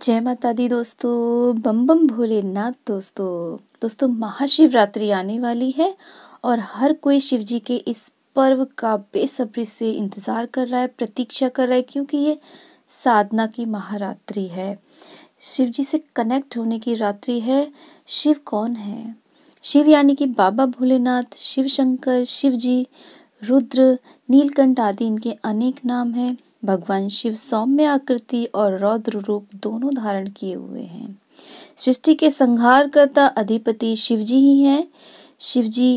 जय माता दी दोस्तों बम बम भोलेनाथ दोस्तों दोस्तों महाशिवरात्रि आने वाली है और हर कोई शिव जी के इस पर्व का बेसब्री से इंतज़ार कर रहा है प्रतीक्षा कर रहा है क्योंकि ये साधना की महारात्रि है शिव जी से कनेक्ट होने की रात्रि है शिव कौन है शिव यानी कि बाबा भोलेनाथ शिव शंकर शिव जी रुद्र नीलकंठ आदि इनके अनेक नाम हैं भगवान शिव सौम्य आकृति और रौद्र रूप दोनों धारण किए हुए हैं सृष्टि के संहारकर्ता अधिपति शिवजी ही हैं शिवजी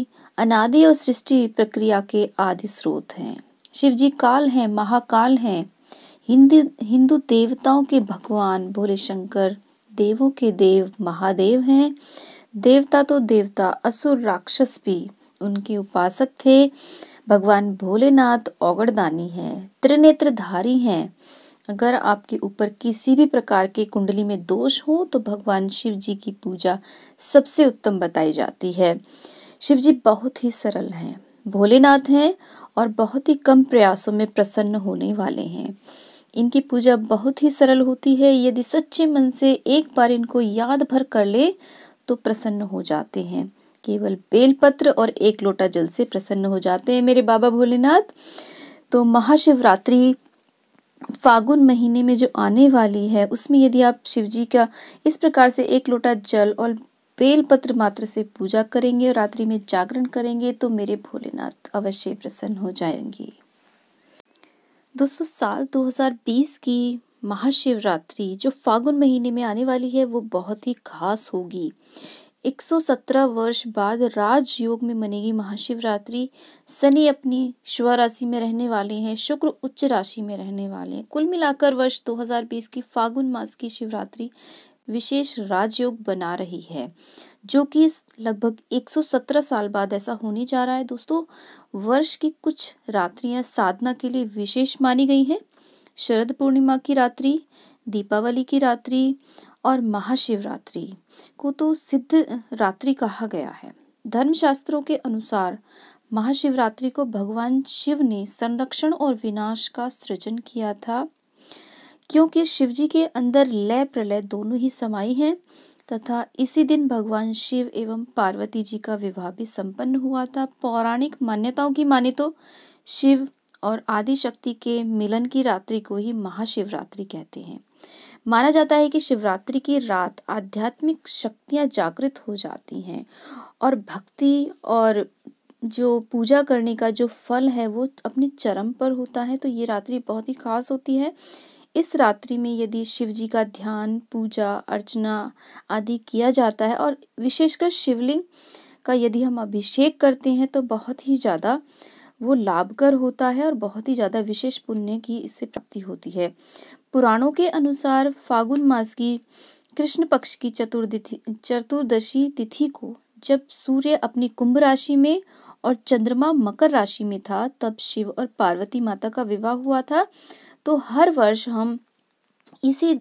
अनादि और सृष्टि प्रक्रिया के आदि स्रोत हैं जी काल हैं महाकाल हैं हिंदू हिंदू देवताओं के भगवान भोले शंकर देवों के देव महादेव हैं देवता तो देवता असुर राक्षस भी उनके उपासक थे भगवान भोलेनाथ औगड़दानी हैं त्रिनेत्रधारी हैं अगर आपके ऊपर किसी भी प्रकार के कुंडली में दोष हो तो भगवान शिव जी की पूजा सबसे उत्तम बताई जाती है शिव जी बहुत ही सरल हैं भोलेनाथ हैं और बहुत ही कम प्रयासों में प्रसन्न होने वाले हैं इनकी पूजा बहुत ही सरल होती है यदि सच्चे मन से एक बार इनको याद भर कर ले तो प्रसन्न हो जाते हैं केवल बेलपत्र और एक लोटा जल से प्रसन्न हो जाते हैं मेरे बाबा भोलेनाथ तो महाशिवरात्रि फागुन महीने में जो आने वाली है उसमें यदि आप शिव जी का इस प्रकार से एक लोटा जल और बेलपत्र मात्र से पूजा करेंगे और रात्रि में जागरण करेंगे तो मेरे भोलेनाथ अवश्य प्रसन्न हो जाएंगे दोस्तों साल 2020 की महाशिवरात्रि जो फागुन महीने में आने वाली है वो बहुत ही खास होगी 117 वर्ष बाद राजयोग में मनेगी महाशिवरात्रि शनि अपनी शिव राशि में रहने वाले हैं शुक्र उच्च राशि में रहने वाले हैं कुल मिलाकर वर्ष 2020 की फागुन मास की शिवरात्रि विशेष राजयोग बना रही है जो कि लगभग 117 साल बाद ऐसा होने जा रहा है दोस्तों वर्ष की कुछ रात्रियां साधना के लिए विशेष मानी गई हैं शरद पूर्णिमा की रात्रि दीपावली की रात्रि और महाशिवरात्रि को तो सिद्ध रात्रि कहा गया है धर्मशास्त्रों के अनुसार महाशिवरात्रि को भगवान शिव ने संरक्षण और विनाश का सृजन किया था क्योंकि शिवजी के अंदर लय प्रलय दोनों ही समाई हैं तथा इसी दिन भगवान शिव एवं पार्वती जी का विवाह भी संपन्न हुआ था पौराणिक मान्यताओं की माने तो शिव और आदि शक्ति के मिलन की रात्रि को ही महाशिवरात्रि कहते हैं माना जाता है कि शिवरात्रि की रात आध्यात्मिक शक्तियां जागृत हो जाती हैं और भक्ति और जो पूजा करने का जो फल है वो अपने चरम पर होता है तो ये रात्रि बहुत ही खास होती है इस रात्रि में यदि शिव जी का ध्यान पूजा अर्चना आदि किया जाता है और विशेषकर शिवलिंग का यदि हम अभिषेक करते हैं तो बहुत ही ज़्यादा वो लाभकर होता है और बहुत ही ज़्यादा विशेष पुण्य की इससे प्राप्ति होती है पुराणों के अनुसार फागुन मास की कृष्ण पक्ष की चतुर्दिथि चतुर्दशी तिथि को जब सूर्य अपनी कुंभ राशि में और चंद्रमा मकर राशि में था तब शिव और पार्वती माता का विवाह हुआ था तो हर वर्ष हम इसी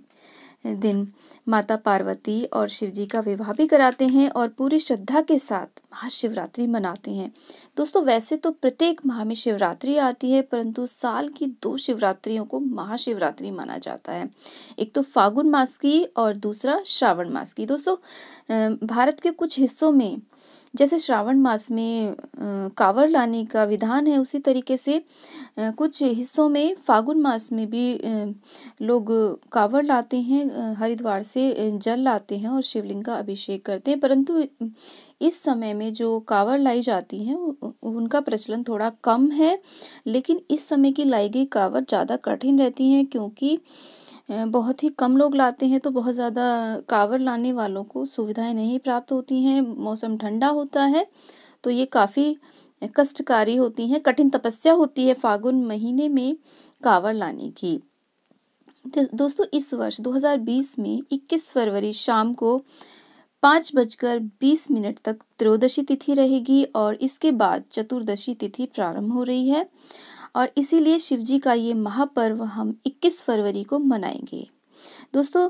दिन माता पार्वती और शिव जी का विवाह भी कराते हैं और पूरी श्रद्धा के साथ महाशिवरात्रि मनाते हैं दोस्तों वैसे तो प्रत्येक माह में शिवरात्रि आती है परंतु साल की दो शिवरात्रियों को महाशिवरात्रि माना जाता है एक तो फागुन मास की और दूसरा श्रावण मास की दोस्तों भारत के कुछ हिस्सों में जैसे श्रावण मास में कावर लाने का विधान है उसी तरीके से कुछ हिस्सों में फागुन मास में भी लोग कावर लाते हैं हरिद्वार से जल लाते हैं और शिवलिंग का अभिषेक करते हैं परंतु इस समय में में जो कावर लाई जाती हैं उनका प्रचलन थोड़ा कम है लेकिन इस समय की लाई गई कावर ज़्यादा कठिन रहती हैं क्योंकि बहुत ही कम लोग लाते हैं तो बहुत ज़्यादा कावर लाने वालों को सुविधाएं नहीं प्राप्त होती हैं मौसम ठंडा होता है तो ये काफ़ी कष्टकारी होती हैं कठिन तपस्या होती है फागुन महीने में कावर लाने की तो दोस्तों इस वर्ष 2020 में 21 फरवरी शाम को पाँच बजकर बीस मिनट तक त्रयोदशी तिथि रहेगी और इसके बाद चतुर्दशी तिथि प्रारंभ हो रही है और इसीलिए शिव जी का ये महापर्व हम 21 फरवरी को मनाएंगे दोस्तों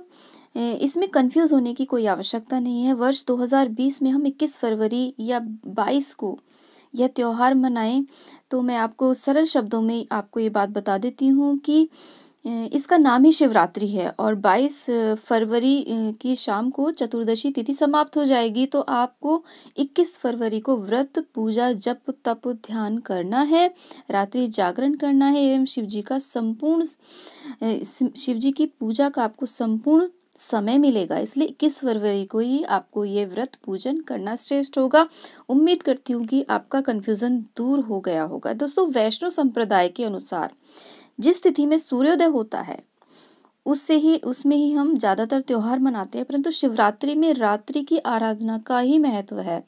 इसमें कंफ्यूज होने की कोई आवश्यकता नहीं है वर्ष 2020 में हम 21 फरवरी या 22 को यह त्यौहार मनाएं तो मैं आपको सरल शब्दों में आपको ये बात बता देती हूँ कि इसका नाम ही शिवरात्रि है और 22 फरवरी की शाम को चतुर्दशी तिथि समाप्त हो जाएगी तो आपको 21 फरवरी को व्रत पूजा जप तप ध्यान करना है रात्रि जागरण करना है एवं शिव जी का संपूर्ण शिव जी की पूजा का आपको संपूर्ण समय मिलेगा इसलिए इक्कीस फरवरी को ही आपको ये व्रत पूजन करना श्रेष्ठ होगा उम्मीद करती हूँ कि आपका कन्फ्यूज़न दूर हो गया होगा दोस्तों वैष्णो संप्रदाय के अनुसार जिस स्थिति में सूर्योदय होता है उससे ही उसमें ही हम ज़्यादातर त्यौहार मनाते हैं परंतु शिवरात्रि में रात्रि की आराधना का ही महत्व है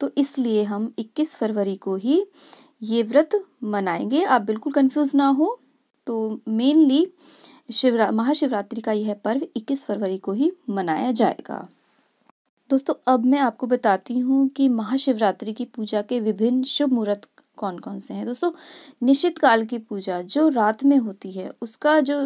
तो इसलिए हम 21 फरवरी को ही ये व्रत मनाएंगे आप बिल्कुल कंफ्यूज ना हो तो मेनली शिवरा महाशिवरात्रि का यह पर्व 21 फरवरी को ही मनाया जाएगा दोस्तों अब मैं आपको बताती हूँ कि महाशिवरात्रि की पूजा के विभिन्न शुभ मुहूर्त कौन कौन से हैं दोस्तों निश्चित काल की पूजा जो रात में होती है उसका जो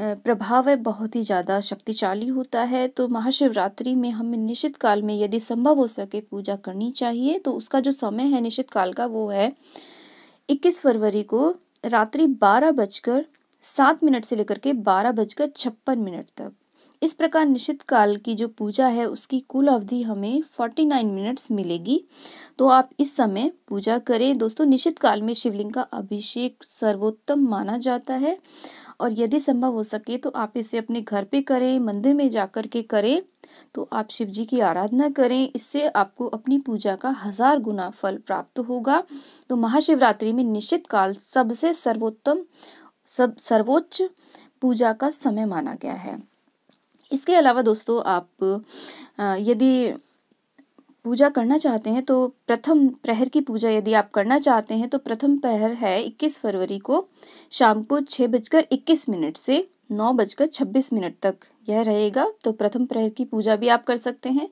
प्रभाव है बहुत ही ज़्यादा शक्तिशाली होता है तो महाशिवरात्रि में हमें निश्चित काल में यदि संभव हो सके पूजा करनी चाहिए तो उसका जो समय है निश्चित काल का वो है इक्कीस फरवरी को रात्रि बारह बजकर सात मिनट से लेकर के बारह बजकर छप्पन मिनट तक इस प्रकार निश्चित काल की जो पूजा है उसकी कुल अवधि हमें 49 मिनट्स मिलेगी तो आप इस समय पूजा करें दोस्तों निश्चित काल में शिवलिंग का अभिषेक सर्वोत्तम माना जाता है और यदि संभव हो सके तो आप इसे अपने घर पे करें मंदिर में जाकर के करें तो आप शिव जी की आराधना करें इससे आपको अपनी पूजा का हजार गुना फल प्राप्त होगा तो महाशिवरात्रि में निश्चित काल सबसे सर्वोत्तम सब सर्वोच्च पूजा का समय माना गया है इसके अलावा दोस्तों आप यदि पूजा करना चाहते हैं तो प्रथम प्रहर की पूजा यदि आप करना चाहते हैं तो प्रथम प्रहर है 21 फरवरी को शाम को छः बजकर इक्कीस मिनट से नौ बजकर छब्बीस मिनट तक यह रहेगा तो प्रथम प्रहर की पूजा भी आप कर सकते हैं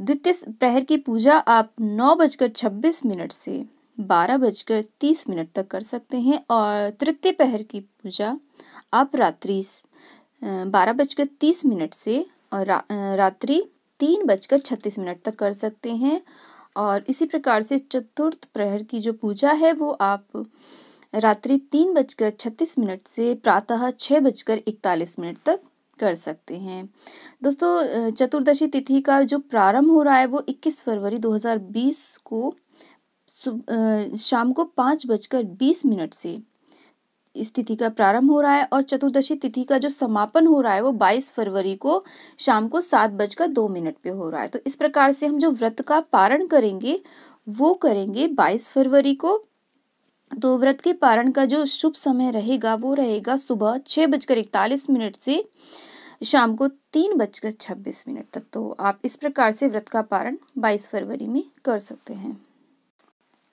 द्वितीय प्रहर की पूजा आप नौ बजकर छब्बीस मिनट से बारह बजकर तीस मिनट तक कर सकते हैं और तृतीय प्रहर की पूजा आप रात्रि बारह बजकर तीस मिनट से और रा, रात्रि तीन बजकर छत्तीस मिनट तक कर सकते हैं और इसी प्रकार से चतुर्थ प्रहर की जो पूजा है वो आप रात्रि तीन बजकर छत्तीस मिनट से प्रातः छः बजकर इकतालीस मिनट तक कर सकते हैं दोस्तों चतुर्दशी तिथि का जो प्रारंभ हो रहा है वो 21 फरवरी 2020 को शाम को पाँच बजकर बीस मिनट से इस तिथि का प्रारंभ हो रहा है और चतुर्दशी तिथि का जो समापन हो रहा है वो 22 फरवरी को शाम को सात बजकर दो मिनट पे हो रहा है तो इस प्रकार से हम जो व्रत का पारण करेंगे वो करेंगे 22 फरवरी को तो व्रत के पारण का जो शुभ समय रहेगा वो रहेगा सुबह छह बजकर इकतालीस मिनट से शाम को तीन बजकर छब्बीस मिनट तक तो आप इस प्रकार से व्रत का पारण 22 फरवरी में कर सकते हैं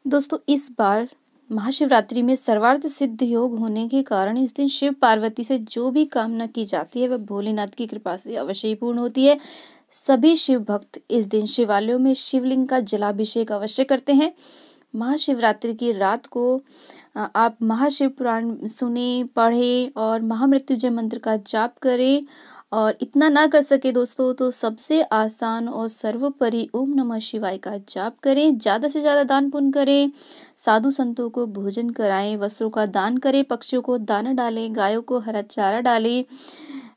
दोस्तों इस बार महाशिवरात्रि में सर्वार्थ सिद्ध योग होने के कारण इस दिन शिव पार्वती से जो भी कामना की जाती है वह भोलेनाथ की कृपा से अवश्य ही पूर्ण होती है सभी शिव भक्त इस दिन शिवालयों में शिवलिंग का जलाभिषेक अवश्य करते हैं महाशिवरात्रि की रात को आप महाशिव पुराण सुने पढ़ें और महामृत्युंजय मंत्र का जाप करें और इतना ना कर सके दोस्तों तो सबसे आसान और सर्वोपरि ओम नमः शिवाय का जाप करें ज़्यादा से ज़्यादा दान पुण्य करें साधु संतों को भोजन कराएं वस्त्रों का दान करें पक्षियों को दाना डालें गायों को हरा चारा डालें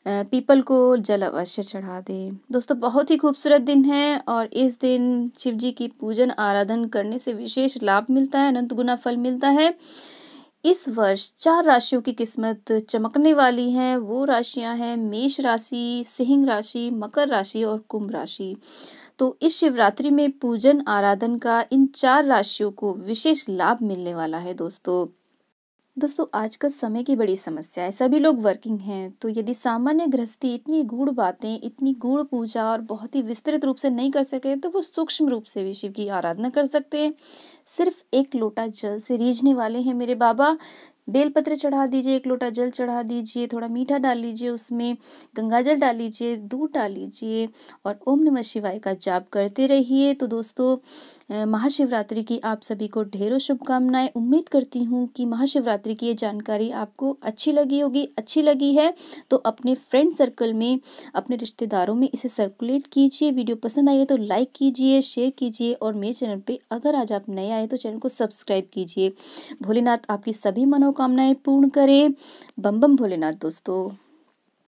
पीपल को जल अवश्य चढ़ा दें दोस्तों बहुत ही खूबसूरत दिन है और इस दिन शिव जी की पूजन आराधन करने से विशेष लाभ मिलता है अनंत गुना फल मिलता है इस वर्ष चार राशियों की किस्मत चमकने वाली है वो राशियां हैं मेष राशि सिंह राशि मकर राशि और कुंभ राशि तो इस शिवरात्रि में पूजन आराधन का इन चार राशियों को विशेष लाभ मिलने वाला है दोस्तों दोस्तों आज का समय की बड़ी समस्या है सभी लोग वर्किंग हैं तो यदि सामान्य गृहस्थी इतनी गूढ़ बातें इतनी गूढ़ पूजा और बहुत ही विस्तृत रूप से नहीं कर सके तो वो सूक्ष्म रूप से भी शिव की आराधना कर सकते हैं सिर्फ एक लोटा जल से रीझने वाले हैं मेरे बाबा बेलपत्र चढ़ा दीजिए एक लोटा जल चढ़ा दीजिए थोड़ा मीठा डाल लीजिए उसमें गंगा जल डाल लीजिए दूध डाल लीजिए और ओम नमः शिवाय का जाप करते रहिए तो दोस्तों महाशिवरात्रि की आप सभी को ढेरों शुभकामनाएं उम्मीद करती हूँ कि महाशिवरात्रि की ये जानकारी आपको अच्छी लगी होगी अच्छी लगी है तो अपने फ्रेंड सर्कल में अपने रिश्तेदारों में इसे सर्कुलेट कीजिए वीडियो पसंद आई है तो लाइक कीजिए शेयर कीजिए और मेरे चैनल पर अगर आज आप नए आए तो चैनल को सब्सक्राइब कीजिए भोलेनाथ आपकी सभी मनो मनोकामनाएं पूर्ण करें बम बम भोलेनाथ दोस्तों